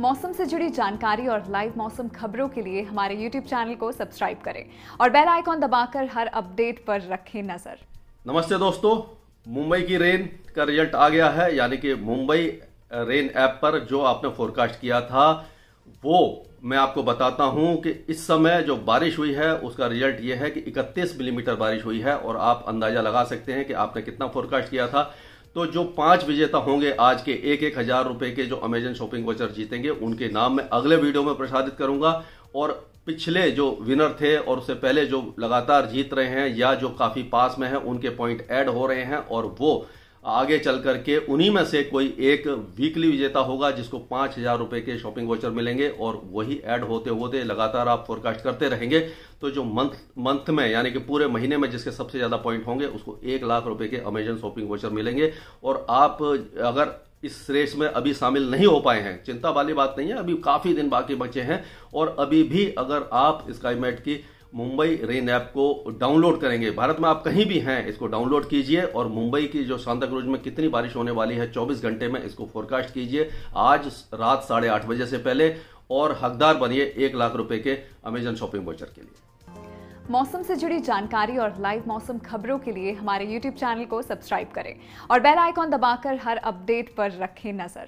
मौसम से जुड़ी जानकारी और लाइव मौसम खबरों के लिए हमारे यूट्यूब चैनल को सब्सक्राइब करें और बेल आइकॉन दबाकर हर अपडेट पर रखें नजर नमस्ते दोस्तों मुंबई की रेन का रिजल्ट आ गया है यानी कि मुंबई रेन ऐप पर जो आपने फोरकास्ट किया था वो मैं आपको बताता हूं कि इस समय जो बारिश हुई है उसका रिजल्ट यह है कि 31 मिलीमीटर बारिश हुई है और आप अंदाजा लगा सकते हैं कि आपने कितना फोरकास्ट किया था तो जो पांच विजेता होंगे आज के एक एक हजार रुपए के जो अमेजन शॉपिंग वॉचर जीतेंगे उनके नाम मैं अगले वीडियो में प्रसारित करूंगा और पिछले जो विनर थे और उससे पहले जो लगातार जीत रहे हैं या जो काफी पास में हैं उनके पॉइंट ऐड हो रहे हैं और वो आगे चल करके उन्हीं में से कोई एक वीकली विजेता होगा जिसको पांच हजार रुपए के शॉपिंग वाउचर मिलेंगे और वही ऐड होते होते लगातार आप फोरकास्ट करते रहेंगे तो जो मंथ मंथ में यानी कि पूरे महीने में जिसके सबसे ज़्यादा पॉइंट होंगे उसको एक लाख रुपए के अमेजन शॉपिंग वाउचर मिलेंगे और आप अगर इस रेस में अभी शामिल नहीं हो पाए हैं चिंता वाली बात नहीं है अभी काफ़ी दिन बाकी बचे हैं और अभी भी अगर आप स्काईमेट की मुंबई रेन ऐप को डाउनलोड करेंगे भारत में आप कहीं भी हैं इसको डाउनलोड कीजिए और मुंबई की जो सांता क्रूज में कितनी बारिश होने वाली है 24 घंटे में इसको फोरकास्ट कीजिए आज रात साढ़े आठ बजे से पहले और हकदार बनिए एक लाख रुपए के अमेजन शॉपिंग वोचर के लिए मौसम से जुड़ी जानकारी और लाइव मौसम खबरों के लिए हमारे YouTube चैनल को सब्सक्राइब करें और बेल आइकॉन दबाकर हर अपडेट पर रखें नजर